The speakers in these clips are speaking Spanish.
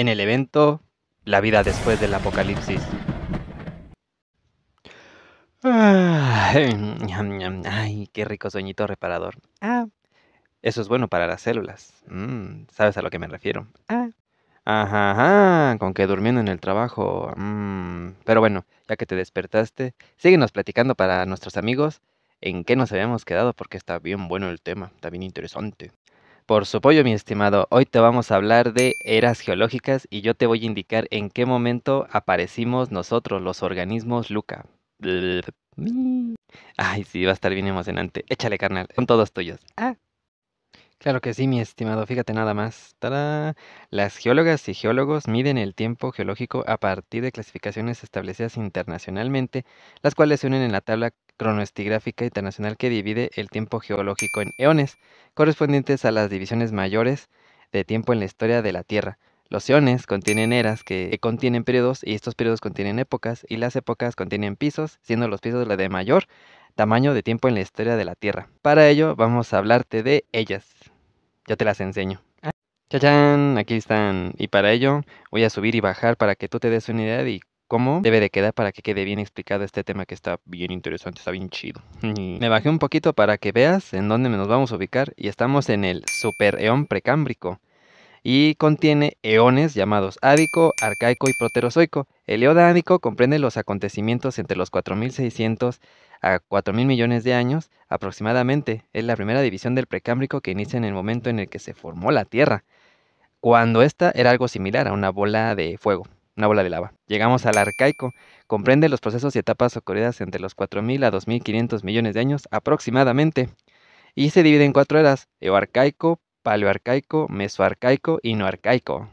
en el evento La vida después del apocalipsis. Ay, qué rico sueñito reparador. Ah, eso es bueno para las células. Mm, ¿Sabes a lo que me refiero? Ah. Ajá, con que durmiendo en el trabajo. Mm, pero bueno, ya que te despertaste, síguenos platicando para nuestros amigos en qué nos habíamos quedado porque está bien bueno el tema, está bien interesante por su apoyo, mi estimado. Hoy te vamos a hablar de eras geológicas y yo te voy a indicar en qué momento aparecimos nosotros, los organismos Luca. Ay, sí, va a estar bien emocionante. Échale, carnal, son todos tuyos. Ah. Claro que sí, mi estimado. Fíjate nada más. Las geólogas y geólogos miden el tiempo geológico a partir de clasificaciones establecidas internacionalmente, las cuales se unen en la tabla cronoestigráfica internacional que divide el tiempo geológico en eones, correspondientes a las divisiones mayores de tiempo en la historia de la Tierra. Los eones contienen eras que contienen periodos y estos periodos contienen épocas y las épocas contienen pisos, siendo los pisos la de mayor tamaño de tiempo en la historia de la Tierra. Para ello vamos a hablarte de ellas. Ya te las enseño. Ah. Chachán, aquí están. Y para ello voy a subir y bajar para que tú te des una idea de cómo debe de quedar para que quede bien explicado este tema que está bien interesante, está bien chido. me bajé un poquito para que veas en dónde nos vamos a ubicar y estamos en el Super Eón Precámbrico y contiene eones llamados ádico, arcaico y proterozoico. El eón ádico comprende los acontecimientos entre los 4600 a 4000 millones de años aproximadamente. Es la primera división del precámbrico que inicia en el momento en el que se formó la Tierra, cuando esta era algo similar a una bola de fuego, una bola de lava. Llegamos al arcaico, comprende los procesos y etapas ocurridas entre los 4000 a 2500 millones de años aproximadamente y se divide en cuatro eras: eoarcaico, paleoarcaico, mesoarcaico y noarcaico.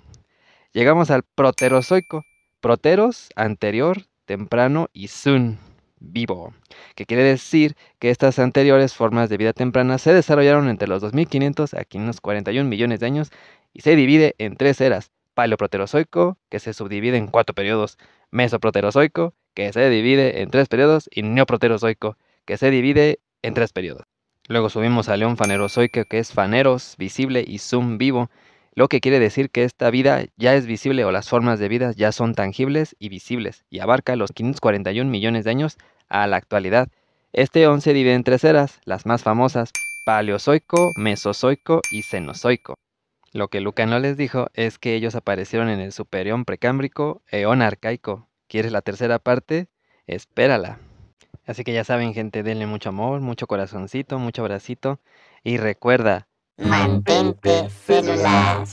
Llegamos al proterozoico, proteros, anterior, temprano y sun, vivo, que quiere decir que estas anteriores formas de vida temprana se desarrollaron entre los 2500 a 41 millones de años y se divide en tres eras, paleoproterozoico, que se subdivide en cuatro periodos, mesoproterozoico, que se divide en tres periodos, y neoproterozoico, que se divide en tres periodos. Luego subimos al León Fanerozoico, que es Faneros, visible, y Zoom vivo, lo que quiere decir que esta vida ya es visible o las formas de vida ya son tangibles y visibles, y abarca los 541 millones de años a la actualidad. Este se divide en tres eras, las más famosas, Paleozoico, Mesozoico y Cenozoico. Lo que no les dijo es que ellos aparecieron en el Superión Precámbrico, Eón Arcaico. ¿Quieres la tercera parte? Espérala. Así que ya saben, gente, denle mucho amor, mucho corazoncito, mucho bracito. Y recuerda, mantente celular.